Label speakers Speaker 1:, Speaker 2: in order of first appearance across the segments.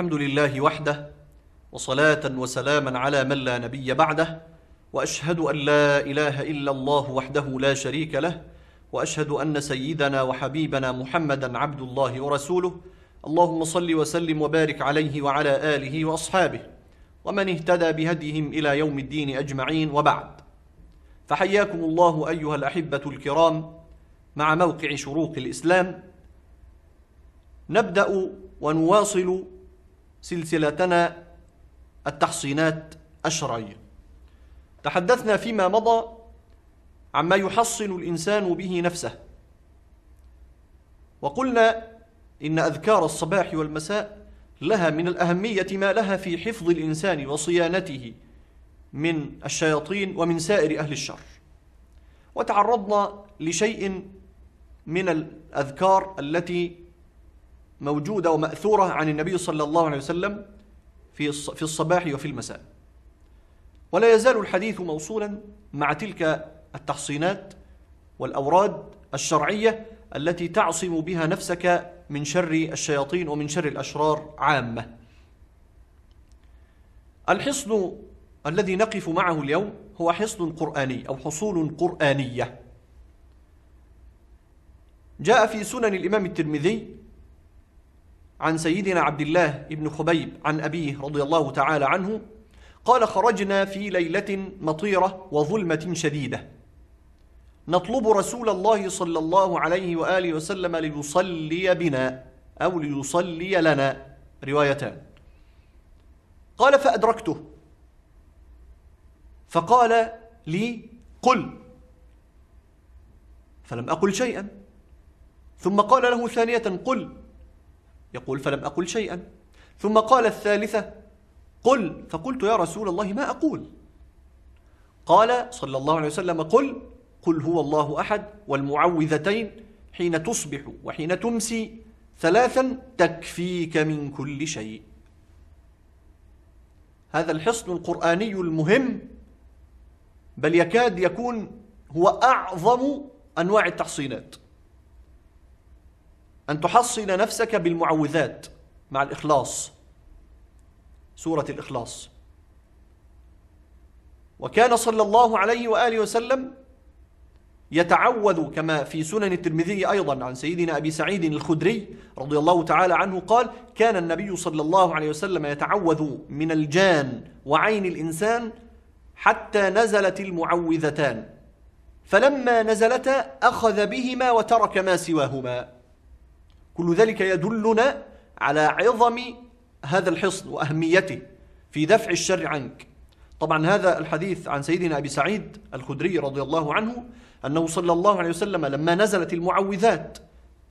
Speaker 1: الحمد لله وحده وصلاة وسلاما على من لا نبي بعده وأشهد أن لا إله إلا الله وحده لا شريك له وأشهد أن سيدنا وحبيبنا محمدا عبد الله ورسوله اللهم صل وسلم وبارك عليه وعلى آله وأصحابه ومن اهتدى بهديهم إلى يوم الدين أجمعين وبعد فحياكم الله أيها الأحبة الكرام مع موقع شروق الإسلام نبدأ ونواصل سلسلتنا التحصينات الشرعية تحدثنا فيما مضى عما يحصن الإنسان به نفسه وقلنا إن أذكار الصباح والمساء لها من الأهمية ما لها في حفظ الإنسان وصيانته من الشياطين ومن سائر أهل الشر وتعرضنا لشيء من الأذكار التي موجودة ومأثورة عن النبي صلى الله عليه وسلم في في الصباح وفي المساء ولا يزال الحديث موصولا مع تلك التحصينات والأوراد الشرعية التي تعصم بها نفسك من شر الشياطين ومن شر الأشرار عامة الحصن الذي نقف معه اليوم هو حصن قرآني أو حصول قرآنية جاء في سنن الإمام الترمذي عن سيدنا عبد الله بن خبيب عن أبيه رضي الله تعالى عنه قال خرجنا في ليلة مطيرة وظلمة شديدة نطلب رسول الله صلى الله عليه وآله وسلم ليصلي بنا أو ليصلي لنا روايتان قال فأدركته فقال لي قل فلم أقل شيئا ثم قال له ثانية قل يقول فلم أقل شيئا ثم قال الثالثة قل فقلت يا رسول الله ما أقول قال صلى الله عليه وسلم قل قل هو الله أحد والمعوذتين حين تصبح وحين تمسي ثلاثا تكفيك من كل شيء هذا الحصن القرآني المهم بل يكاد يكون هو أعظم أنواع التحصينات أن تحصن نفسك بالمعوذات مع الإخلاص سورة الإخلاص وكان صلى الله عليه وآله وسلم يتعوذ كما في سنن الترمذي أيضا عن سيدنا أبي سعيد الخدري رضي الله تعالى عنه قال كان النبي صلى الله عليه وسلم يتعوذ من الجان وعين الإنسان حتى نزلت المعوذتان فلما نزلتا أخذ بهما وترك ما سواهما كل ذلك يدلنا على عظم هذا الحصن وأهميته في دفع الشر عنك طبعا هذا الحديث عن سيدنا أبي سعيد الخدري رضي الله عنه أنه صلى الله عليه وسلم لما نزلت المعوذات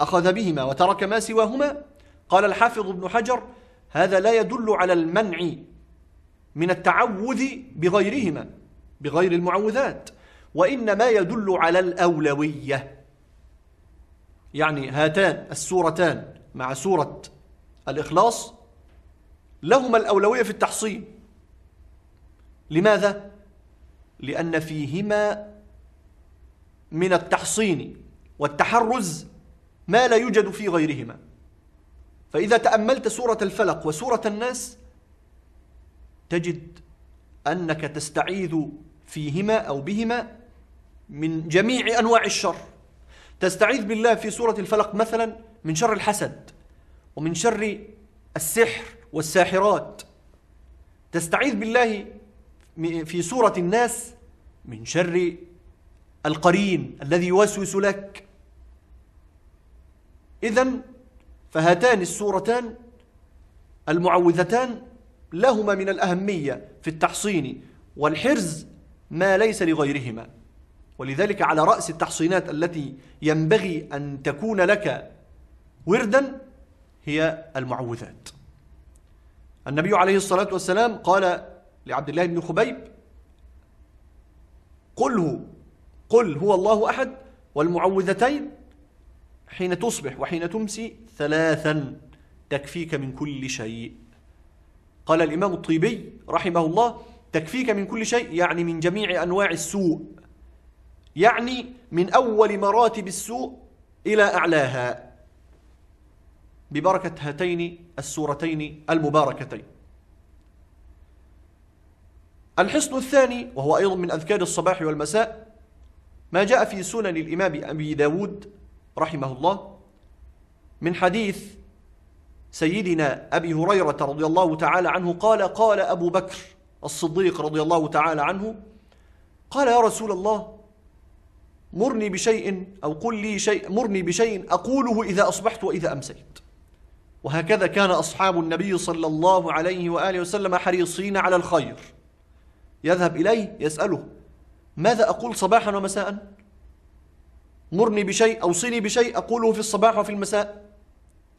Speaker 1: أخذ بهما وترك ما سواهما قال الحافظ ابن حجر هذا لا يدل على المنع من التعوذ بغيرهما بغير المعوذات وإنما يدل على الأولوية يعني هاتان السورتان مع سورة الإخلاص لهما الأولوية في التحصيل لماذا؟ لأن فيهما من التحصين والتحرز ما لا يوجد في غيرهما فإذا تأملت سورة الفلق وسورة الناس تجد أنك تستعيذ فيهما أو بهما من جميع أنواع الشر تستعيذ بالله في سورة الفلق مثلا من شر الحسد ومن شر السحر والساحرات تستعيذ بالله في سورة الناس من شر القرين الذي يوسوس لك إذا فهاتان السورتان المعوذتان لهما من الأهمية في التحصين والحرز ما ليس لغيرهما ولذلك على رأس التحصينات التي ينبغي أن تكون لك وردا هي المعوذات النبي عليه الصلاة والسلام قال لعبد الله بن خبيب قله قل هو الله أحد والمعوذتين حين تصبح وحين تمسي ثلاثا تكفيك من كل شيء قال الإمام الطيبي رحمه الله تكفيك من كل شيء يعني من جميع أنواع السوء يعني من أول مراتب السوء إلى أعلاها ببركة هاتين السورتين المباركتين الحصن الثاني وهو أيضا من أذكار الصباح والمساء ما جاء في سنن الإمام أبي داود رحمه الله من حديث سيدنا أبي هريرة رضي الله تعالى عنه قال قال أبو بكر الصديق رضي الله تعالى عنه قال يا رسول الله مرني بشيء أو قل لي شيء مرني بشيء أقوله إذا أصبحت وإذا أمسيت وهكذا كان أصحاب النبي صلى الله عليه وآله وسلم حريصين على الخير يذهب إليه يسأله ماذا أقول صباحا ومساء مرني بشيء أوصني بشيء أقوله في الصباح وفي المساء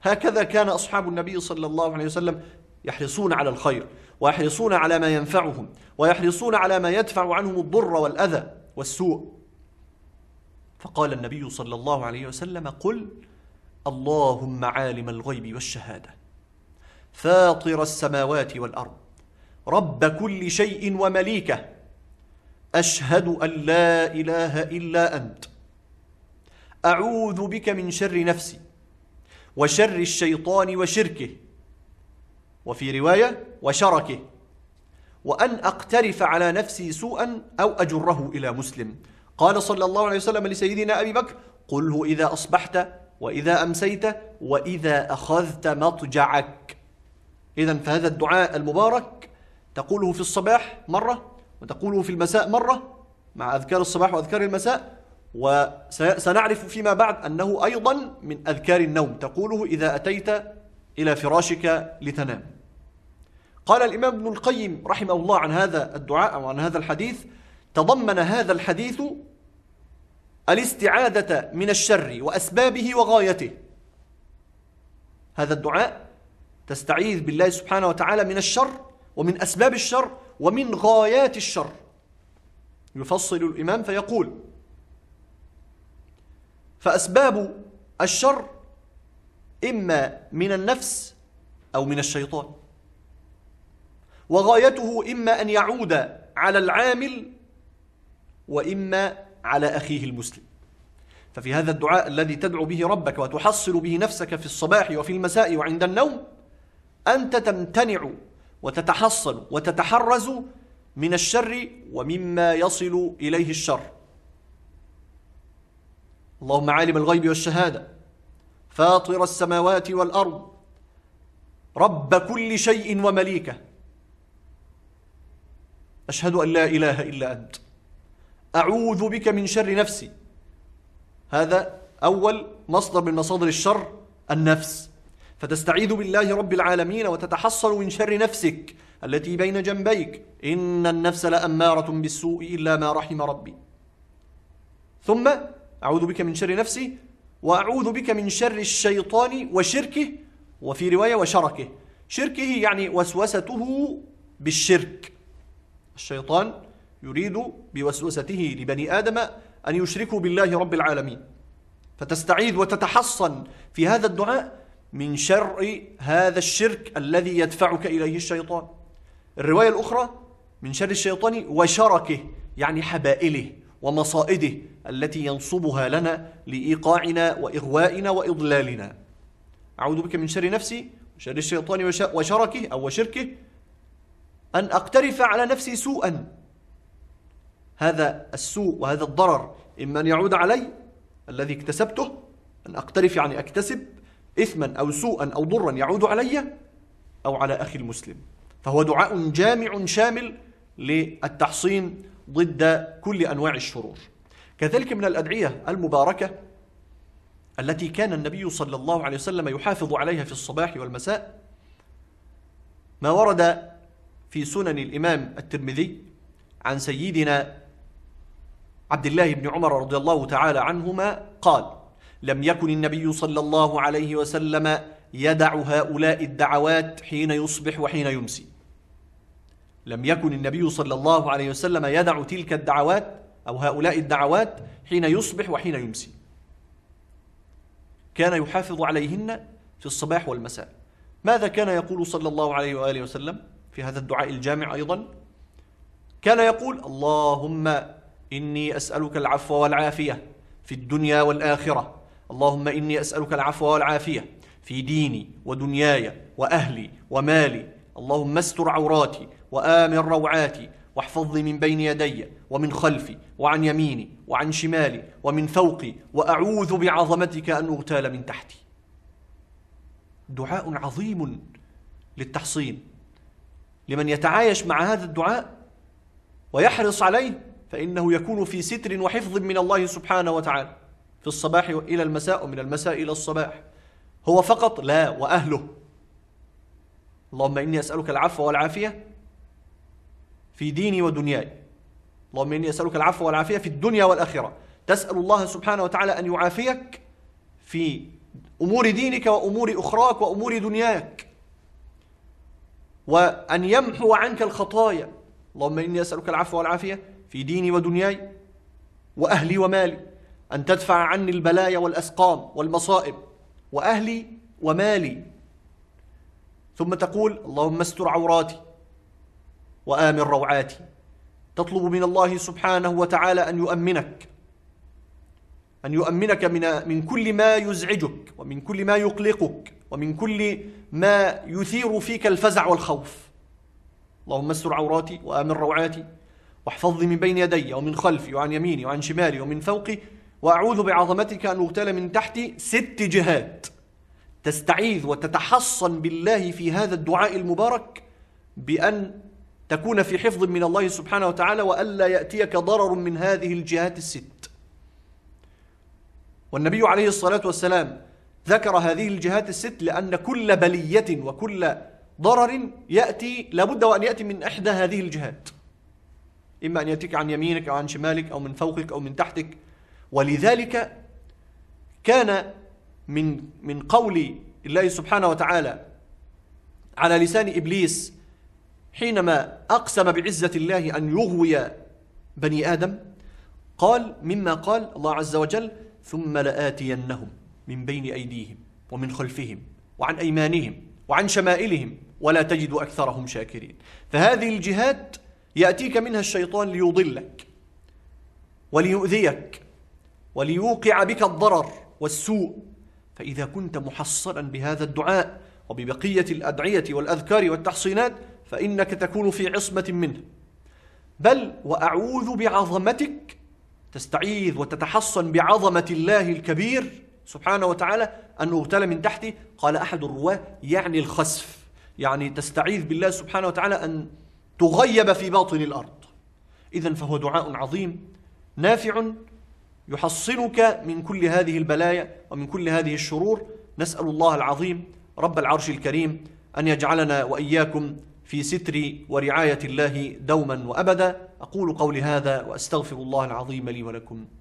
Speaker 1: هكذا كان أصحاب النبي صلى الله عليه وسلم يحرصون على الخير ويحرصون على ما ينفعهم ويحرصون على ما يدفع عنهم الضر والأذى والسوء فقال النبي صلى الله عليه وسلم قل اللهم عالم الغيب والشهادة فاطر السماوات والأرض رب كل شيء ومليكه أشهد أن لا إله إلا أنت أعوذ بك من شر نفسي وشر الشيطان وشركه وفي رواية وشركه وأن أقترف على نفسي سوءا أو أجره إلى مسلم قال صلى الله عليه وسلم لسيدنا أبي بكر قله إذا أصبحت وإذا أمسيت وإذا أخذت مضجعك إذا فهذا الدعاء المبارك تقوله في الصباح مرة وتقوله في المساء مرة مع أذكار الصباح وأذكار المساء وسنعرف فيما بعد أنه أيضا من أذكار النوم تقوله إذا أتيت إلى فراشك لتنام قال الإمام ابن القيم رحمه الله عن هذا الدعاء أو عن هذا الحديث تضمن هذا الحديث الاستعاذة من الشر وأسبابه وغايته هذا الدعاء تستعيذ بالله سبحانه وتعالى من الشر ومن أسباب الشر ومن غايات الشر يفصل الإمام فيقول فأسباب الشر إما من النفس أو من الشيطان وغايته إما أن يعود على العامل وإما على أخيه المسلم ففي هذا الدعاء الذي تدعو به ربك وتحصل به نفسك في الصباح وفي المساء وعند النوم أنت تمتنع وتتحصن وتتحرز من الشر ومما يصل إليه الشر اللهم عالم الغيب والشهادة فاطر السماوات والأرض رب كل شيء ومليكه أشهد أن لا إله إلا أنت أعوذ بك من شر نفسي هذا أول مصدر من مصادر الشر النفس فتستعيذ بالله رب العالمين وتتحصل من شر نفسك التي بين جنبيك إن النفس لأمارة بالسوء إلا ما رحم ربي ثم أعوذ بك من شر نفسي وأعوذ بك من شر الشيطان وشركه وفي رواية وشركه شركه يعني وسوسته بالشرك الشيطان يريد بوسوسته لبني آدم أن يشركوا بالله رب العالمين فتستعيذ وتتحصن في هذا الدعاء من شر هذا الشرك الذي يدفعك إليه الشيطان الرواية الأخرى من شر الشيطان وشركه يعني حبائله ومصائده التي ينصبها لنا لإيقاعنا وإغوائنا وإضلالنا أعوذ بك من شر نفسي وشر الشيطان وشركه أو وشركه أن أقترف على نفسي سوءا هذا السوء وهذا الضرر إما أن يعود علي الذي اكتسبته أن أقترف يعني أكتسب إثما أو سوءا أو ضرا يعود علي أو على أخي المسلم فهو دعاء جامع شامل للتحصين ضد كل أنواع الشرور كذلك من الأدعية المباركة التي كان النبي صلى الله عليه وسلم يحافظ عليها في الصباح والمساء ما ورد في سنن الإمام الترمذي عن سيدنا عبد الله بن عمر رضي الله تعالى عنهما قال لم يكن النبي صلى الله عليه وسلم يدع هؤلاء الدعوات حين يصبح وحين يمسي لم يكن النبي صلى الله عليه وسلم يدع تلك الدعوات أو هؤلاء الدعوات حين يصبح وحين يمسي كان يحافظ عليهن في الصباح والمساء ماذا كان يقول صلى الله عليه وآله وسلم في هذا الدعاء الجامع أيضا كان يقول اللهم إني أسألك العفو والعافية في الدنيا والآخرة اللهم إني أسألك العفو والعافية في ديني ودنياي وأهلي ومالي اللهم استر عوراتي وآمن روعاتي واحفظني من بين يدي ومن خلفي وعن يميني وعن شمالي ومن فوقي وأعوذ بعظمتك أن أغتال من تحتي دعاء عظيم للتحصين لمن يتعايش مع هذا الدعاء ويحرص عليه فإنه يكون في ستر وحفظ من الله سبحانه وتعالى في الصباح إلى المساء ومن المساء إلى الصباح هو فقط لا وأهله اللهم إني أسألك العفو والعافية في ديني ودنياي اللهم إني أسألك العفو والعافية في الدنيا والآخرة تسأل الله سبحانه وتعالى أن يعافيك في أمور دينك وأمور أخراك وأمور دنياك وأن يمحو عنك الخطايا اللهم إني أسألك العفو والعافية في ديني ودنياي وأهلي ومالي أن تدفع عني البلايا والأسقام والمصائب وأهلي ومالي ثم تقول اللهم استر عوراتي وآمن روعاتي تطلب من الله سبحانه وتعالى أن يؤمنك أن يؤمنك من, من كل ما يزعجك ومن كل ما يقلقك ومن كل ما يثير فيك الفزع والخوف اللهم استر عوراتي وآمن روعاتي واحفظني من بين يدي ومن خلفي وعن يميني وعن شمالي ومن فوقي وأعوذ بعظمتك أن أغتال من تحتي ست جهات تستعيذ وتتحصن بالله في هذا الدعاء المبارك بأن تكون في حفظ من الله سبحانه وتعالى وألا يأتيك ضرر من هذه الجهات الست والنبي عليه الصلاة والسلام ذكر هذه الجهات الست لأن كل بلية وكل ضرر يأتي لابد وأن يأتي من إحدى هذه الجهات إما أن يأتيك عن يمينك أو عن شمالك أو من فوقك أو من تحتك ولذلك كان من من قول الله سبحانه وتعالى على لسان إبليس حينما أقسم بعزة الله أن يغوي بني آدم قال مما قال الله عز وجل ثم لآتينهم من بين أيديهم ومن خلفهم وعن أيمانهم وعن شمائلهم ولا تجد أكثرهم شاكرين فهذه الجهات يأتيك منها الشيطان ليضلك وليؤذيك وليوقع بك الضرر والسوء فإذا كنت محصنا بهذا الدعاء وببقية الأدعية والأذكار والتحصينات فإنك تكون في عصمة منه بل وأعوذ بعظمتك تستعيذ وتتحصن بعظمة الله الكبير سبحانه وتعالى أن أغتال من تحتي قال أحد الرواة يعني الخسف يعني تستعيذ بالله سبحانه وتعالى أن تغيب في باطن الأرض إذا فهو دعاء عظيم نافع يحصنك من كل هذه البلايا ومن كل هذه الشرور نسأل الله العظيم رب العرش الكريم أن يجعلنا وإياكم في ستر ورعاية الله دوما وأبدا أقول قولي هذا وأستغفر الله العظيم لي ولكم